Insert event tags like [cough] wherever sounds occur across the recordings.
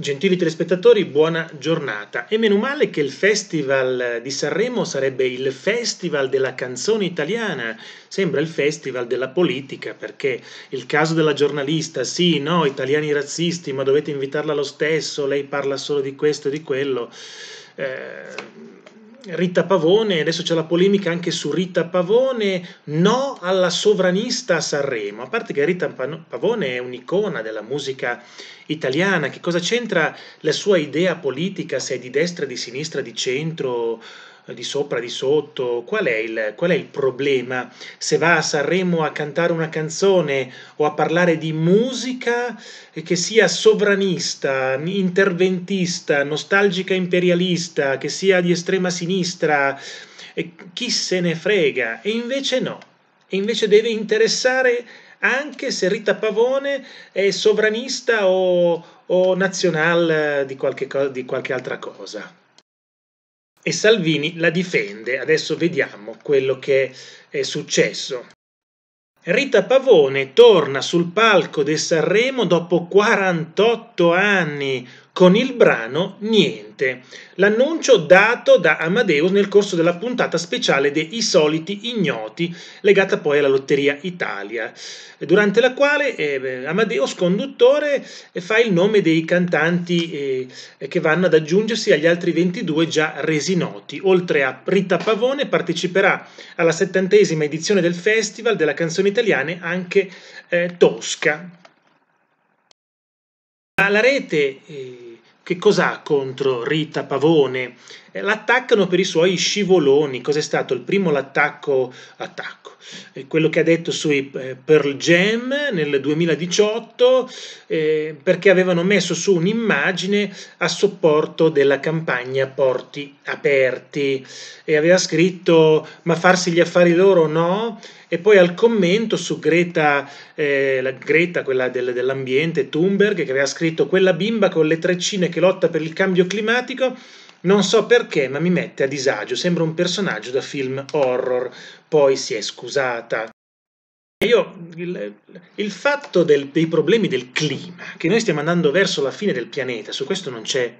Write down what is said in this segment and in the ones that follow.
Gentili telespettatori, buona giornata. E meno male che il Festival di Sanremo sarebbe il Festival della canzone italiana, sembra il Festival della politica, perché il caso della giornalista, sì, no, italiani razzisti, ma dovete invitarla lo stesso, lei parla solo di questo e di quello. Eh, Rita Pavone, adesso c'è la polemica anche su Rita Pavone, no alla sovranista a Sanremo, a parte che Rita Pavone è un'icona della musica italiana, che cosa c'entra la sua idea politica, se è di destra, di sinistra, di centro, di sopra, di sotto, qual è, il, qual è il problema? Se va a Sanremo a cantare una canzone o a parlare di musica eh, che sia sovranista, interventista, nostalgica imperialista, che sia di estrema sinistra, eh, chi se ne frega? E invece no, e invece deve interessare anche se Rita Pavone è sovranista o, o nazional eh, di qualche, co- di qualche altra cosa e Salvini la difende. Adesso vediamo quello che è successo. Rita Pavone torna sul palco del Sanremo dopo 48 anni, con il brano Niente, l'annuncio dato da Amadeus nel corso della puntata speciale dei soliti ignoti, legata poi alla Lotteria Italia, durante la quale eh, Amadeus, conduttore, eh, fa il nome dei cantanti eh, che vanno ad aggiungersi agli altri 22 già resi noti. Oltre a Rita Pavone parteciperà alla settantesima edizione del Festival della canzone italiana anche eh, Tosca. La rete eh, che cos'ha contro Rita Pavone? Eh, l'attaccano per i suoi scivoloni. Cos'è stato il primo l'attacco? Attacco eh, quello che ha detto sui eh, Pearl Jam nel 2018 eh, perché avevano messo su un'immagine a supporto della campagna Porti Aperti e aveva scritto ma farsi gli affari loro no? E poi al commento su Greta, eh, la Greta quella del, dell'ambiente, Thunberg, che aveva scritto quella bimba con le treccine che lotta per il cambio climatico non so perché, ma mi mette a disagio, sembra un personaggio da film horror. Poi si è scusata. Io, il, il fatto del, dei problemi del clima, che noi stiamo andando verso la fine del pianeta, su questo non c'è,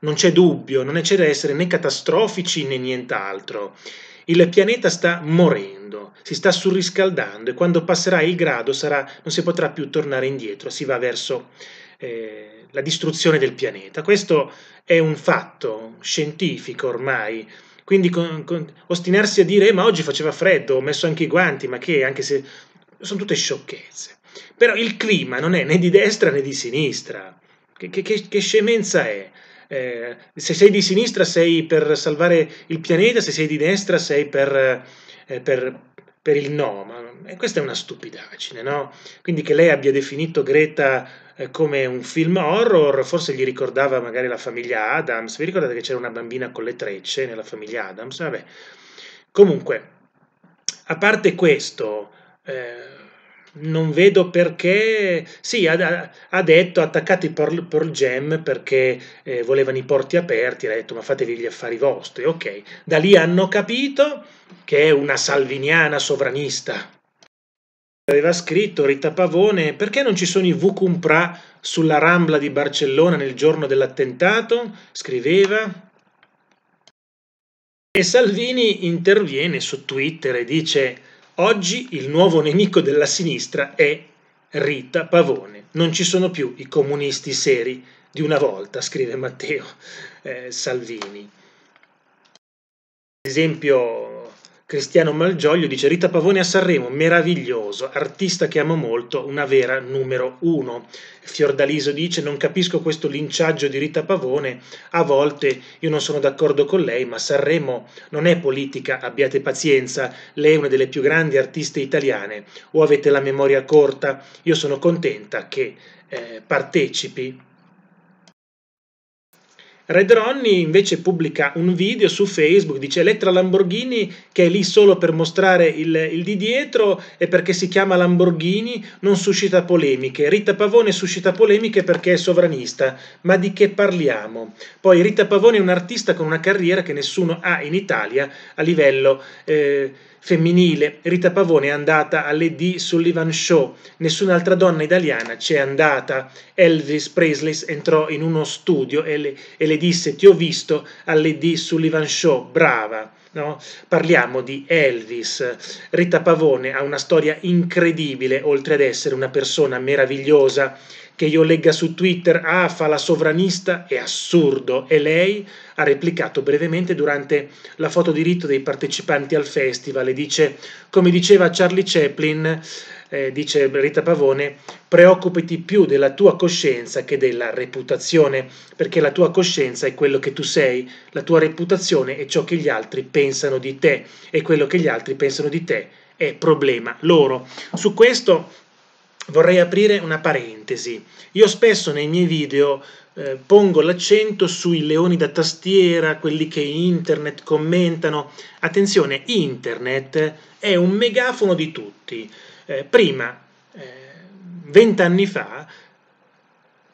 non c'è dubbio, non c'è da essere né catastrofici né nient'altro. Il pianeta sta morendo, si sta surriscaldando e quando passerà il grado sarà, non si potrà più tornare indietro, si va verso eh, la distruzione del pianeta. Questo è un fatto scientifico ormai. Quindi con, con, ostinarsi a dire eh, ma oggi faceva freddo, ho messo anche i guanti, ma che anche se sono tutte sciocchezze. Però il clima non è né di destra né di sinistra. Che, che, che scemenza è? Eh, se sei di sinistra sei per salvare il pianeta, se sei di destra sei per, eh, per, per il no. Ma, eh, questa è una stupidaggine, no? Quindi che lei abbia definito Greta come un film horror, forse gli ricordava magari la famiglia Adams, vi ricordate che c'era una bambina con le trecce nella famiglia Adams? Vabbè. Comunque, a parte questo, eh, non vedo perché. Sì, ha, ha detto attaccati per, Pearl Jam perché eh, volevano i porti aperti. Ha detto ma fatevi gli affari vostri. Ok, da lì hanno capito che è una salviniana sovranista aveva scritto Rita Pavone perché non ci sono i Vucumpra sulla Rambla di Barcellona nel giorno dell'attentato? Scriveva. E Salvini interviene su Twitter e dice oggi il nuovo nemico della sinistra è Rita Pavone. Non ci sono più i comunisti seri di una volta, scrive Matteo eh, Salvini. Ad esempio Cristiano Malgioglio dice Rita Pavone a Sanremo, meraviglioso, artista che amo molto, una vera numero uno. Fiordaliso dice non capisco questo linciaggio di Rita Pavone, a volte io non sono d'accordo con lei, ma Sanremo non è politica, abbiate pazienza, lei è una delle più grandi artiste italiane, o avete la memoria corta, io sono contenta che eh, partecipi Red Ronnie invece pubblica un video su Facebook, dice Elettra Lamborghini che è lì solo per mostrare il, il di dietro e perché si chiama Lamborghini non suscita polemiche. Rita Pavone suscita polemiche perché è sovranista, ma di che parliamo? Poi Rita Pavone è un'artista con una carriera che nessuno ha in Italia a livello... Eh, femminile. Rita Pavone è andata alle D. Sullivan Show, nessun'altra donna italiana c'è andata. Elvis Presley entrò in uno studio e, le, e disse ti ho visto all'Ed Sullivan Show, brava. No? Parliamo di Elvis. Rita Pavone ha una storia incredibile, oltre ad essere una persona meravigliosa che io legga su Twitter, ah, fa la sovranista, è assurdo. E lei ha replicato brevemente durante la foto diritto dei partecipanti al festival e dice, come diceva Charlie Chaplin, eh, dice Rita Pavone, preoccupati più della tua coscienza che della reputazione, perché la tua coscienza è quello che tu sei, la tua reputazione è ciò che gli altri pensano di te e quello che gli altri pensano di te è problema loro. Su questo vorrei aprire una parentesi. Io spesso nei miei video eh, pongo l'accento sui leoni da tastiera, quelli che internet commentano. Attenzione, internet è un megafono di tutti. Eh, prima, eh, vent'anni fa,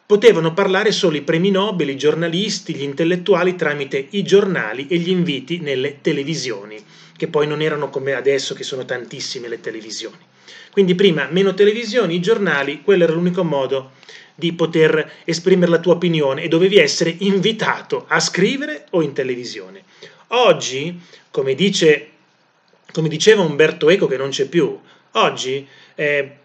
potevano parlare solo i premi Nobel, i giornalisti, gli intellettuali tramite i giornali e gli inviti nelle televisioni, che poi non erano come adesso che sono tantissime le televisioni. Quindi prima meno televisioni, i giornali, quello era l'unico modo di poter esprimere la tua opinione e dovevi essere invitato a scrivere o in televisione. Oggi, come, dice, come diceva Umberto Eco che non c'è più, oggi eh,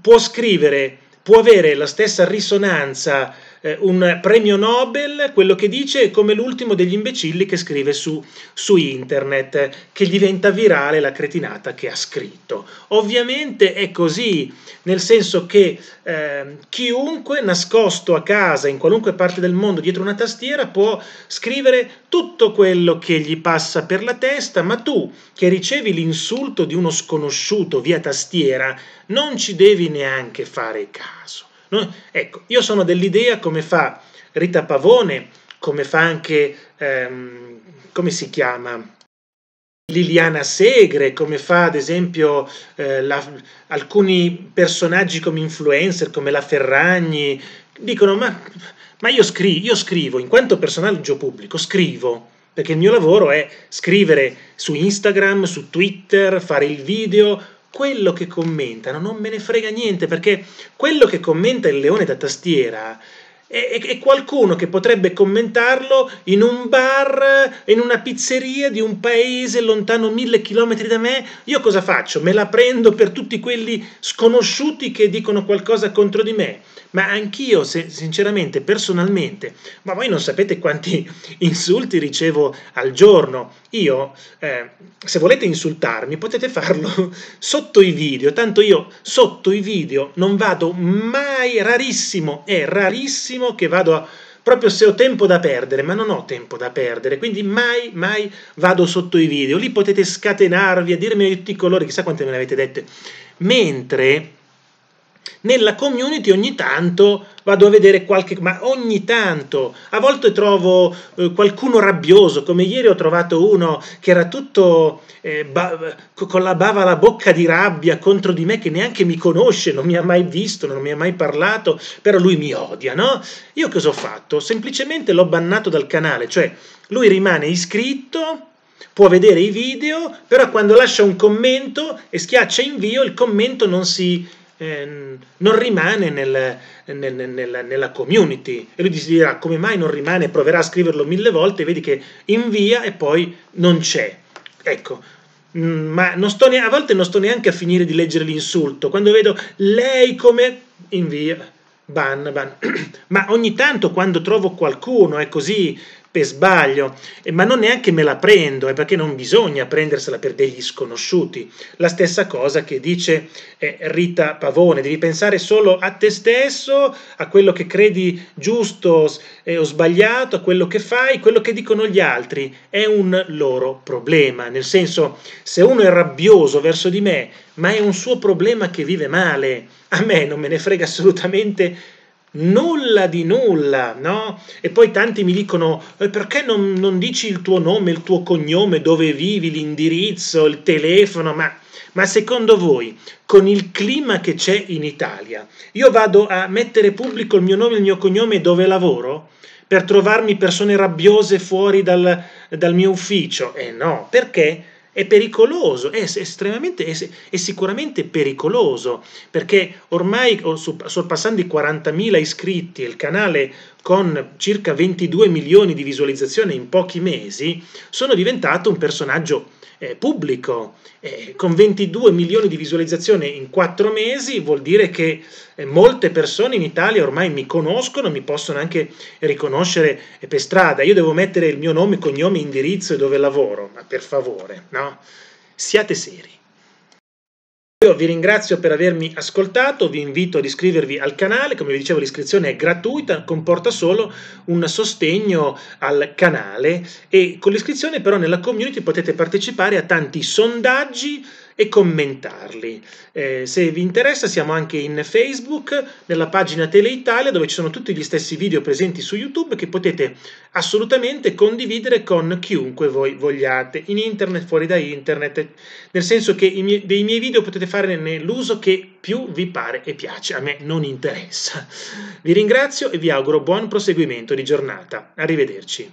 può scrivere, può avere la stessa risonanza eh, un premio Nobel, quello che dice è come l'ultimo degli imbecilli che scrive su, su internet, che diventa virale la cretinata che ha scritto. Ovviamente è così, nel senso che eh, chiunque nascosto a casa, in qualunque parte del mondo, dietro una tastiera, può scrivere tutto quello che gli passa per la testa, ma tu che ricevi l'insulto di uno sconosciuto via tastiera, non ci devi neanche fare caso. No? Ecco, io sono dell'idea come fa Rita Pavone, come fa anche, ehm, come si chiama? Liliana Segre, come fa ad esempio eh, la, alcuni personaggi come influencer, come la Ferragni, dicono ma, ma io, scri io scrivo, in quanto personaggio pubblico scrivo, perché il mio lavoro è scrivere su Instagram, su Twitter, fare il video, quello che commentano non me ne frega niente perché quello che commenta il leone da tastiera e, è, qualcuno che potrebbe commentarlo in un bar, in una pizzeria di un paese lontano mille chilometri da me. Io cosa faccio? Me la prendo per tutti quelli sconosciuti che dicono qualcosa contro di me. Ma anch'io, se, sinceramente, personalmente, ma voi non sapete quanti [laughs] insulti ricevo al giorno. Io, eh, se volete insultarmi, potete farlo [laughs] sotto i video. Tanto io sotto i video non vado mai, rarissimo, è rarissimo attimo che vado a... proprio se ho tempo da perdere, ma non ho tempo da perdere, quindi mai, mai vado sotto i video. Lì potete scatenarvi a dirmi tutti i colori, chissà quante me ne avete dette. Mentre nella community ogni tanto vado a vedere qualche ma ogni tanto a volte trovo eh, qualcuno rabbioso come ieri ho trovato uno che era tutto eh, ba- con la bava alla bocca di rabbia contro di me che neanche mi conosce non mi ha mai visto non mi ha mai parlato però lui mi odia no io cosa ho fatto semplicemente l'ho bannato dal canale cioè lui rimane iscritto può vedere i video però quando lascia un commento e schiaccia invio il commento non si Ehm, non rimane nel, nel, nel, nella community. E lui si dirà ah, come mai non rimane, proverà a scriverlo mille volte, vedi che invia e poi non c'è. Ecco, mm, ma ne- a volte non sto neanche a finire di leggere l'insulto. Quando vedo lei come invia, ban, ban. [clears throat] ma ogni tanto quando trovo qualcuno, è così, per sbaglio, eh, ma non neanche me la prendo, è perché non bisogna prendersela per degli sconosciuti. La stessa cosa che dice eh, Rita Pavone, devi pensare solo a te stesso, a quello che credi giusto eh, o sbagliato, a quello che fai, quello che dicono gli altri è un loro problema, nel senso se uno è rabbioso verso di me, ma è un suo problema che vive male, a me non me ne frega assolutamente niente nulla di nulla, no? E poi tanti mi dicono, eh, perché non, non, dici il tuo nome, il tuo cognome, dove vivi, l'indirizzo, il telefono, ma, ma secondo voi, con il clima che c'è in Italia, io vado a mettere pubblico il mio nome, il mio cognome dove lavoro? Per trovarmi persone rabbiose fuori dal, dal mio ufficio? Eh no, perché? è pericoloso, è estremamente è sicuramente pericoloso perché ormai oh, sorpassando i 40.000 iscritti il canale con circa 22 milioni di visualizzazioni in pochi mesi, sono diventato un personaggio eh, pubblico. Eh, con 22 milioni di visualizzazioni in 4 mesi vuol dire che eh, molte persone in Italia ormai mi conoscono, mi possono anche riconoscere eh, per strada. Io devo mettere il mio nome, cognome, indirizzo e dove lavoro, ma per favore, no? Siate seri. Io vi ringrazio per avermi ascoltato, vi invito ad iscrivervi al canale, come vi dicevo l'iscrizione è gratuita, comporta solo un sostegno al canale e con l'iscrizione però nella community potete partecipare a tanti sondaggi e commentarli. Eh, se vi interessa siamo anche in Facebook, nella pagina Tele Italia dove ci sono tutti gli stessi video presenti su YouTube che potete assolutamente condividere con chiunque voi vogliate, in internet, fuori da internet, nel senso che mie, dei miei video potete fare l'uso che più vi pare e piace, a me non interessa. Vi ringrazio e vi auguro buon proseguimento di giornata. Arrivederci.